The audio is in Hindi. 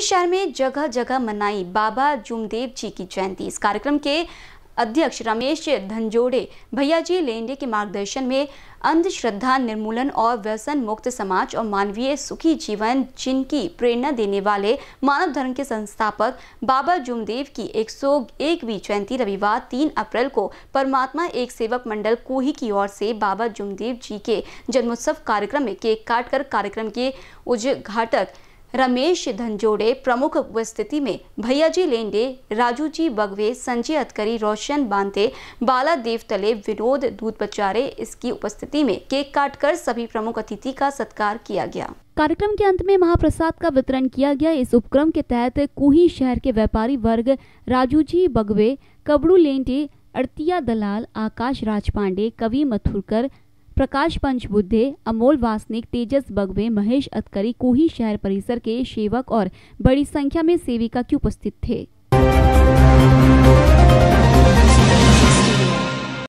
गिरिडीह शहर में जगह जगह मनाई बाबा जुमदेव जी की जयंती इस कार्यक्रम के अध्यक्ष रमेश धनजोड़े भैया जी लेंडे के मार्गदर्शन में अंधश्रद्धा निर्मूलन और व्यसन मुक्त समाज और मानवीय सुखी जीवन जिनकी प्रेरणा देने वाले मानव धर्म के संस्थापक बाबा जुमदेव की 101वीं जयंती रविवार 3 अप्रैल को परमात्मा एक सेवक मंडल कोही की ओर से बाबा जुमदेव जी के जन्मोत्सव कार्यक्रम में केक काटकर कार्यक्रम के उद्घाटक रमेश धनजोड़े प्रमुख उपस्थिति में भैयाजी लेंडे राजूजी बगवे संजय अतकरी रोशन बांते बाला देवतले विनोद दूधपचारे इसकी उपस्थिति में केक काटकर सभी प्रमुख अतिथि का सत्कार किया गया कार्यक्रम के अंत में महाप्रसाद का वितरण किया गया इस उपक्रम के तहत कुही शहर के व्यापारी वर्ग राजूजी बगवे कबड़ू लेंडे अड़तिया दलाल आकाश राज पांडे कवि मथुरकर प्रकाश पंचबुद्धे अमोल वासनिक तेजस बगवे महेश अतकरी कोही शहर परिसर के सेवक और बड़ी संख्या में सेविका की उपस्थित थे